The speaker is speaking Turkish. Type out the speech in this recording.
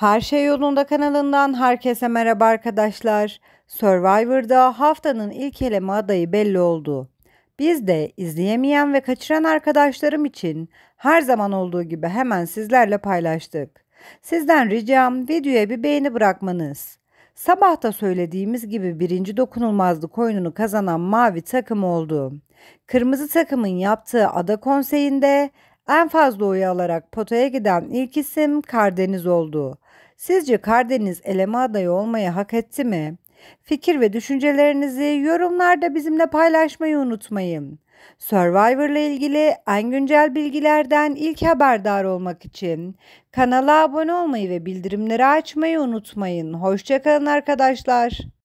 Her Şey Yolunda kanalından herkese merhaba arkadaşlar. Survivor'da haftanın ilk eleme adayı belli oldu. Biz de izleyemeyen ve kaçıran arkadaşlarım için her zaman olduğu gibi hemen sizlerle paylaştık. Sizden ricam videoya bir beğeni bırakmanız. Sabahta söylediğimiz gibi birinci dokunulmazlık oyununu kazanan mavi takım oldu. Kırmızı takımın yaptığı ada konseyinde en fazla oyu alarak potaya giden ilk isim Kardeniz oldu. Sizce Kardeniz eleme adayı olmayı hak etti mi? Fikir ve düşüncelerinizi yorumlarda bizimle paylaşmayı unutmayın. Survivor ile ilgili en güncel bilgilerden ilk haberdar olmak için kanala abone olmayı ve bildirimleri açmayı unutmayın. Hoşçakalın arkadaşlar.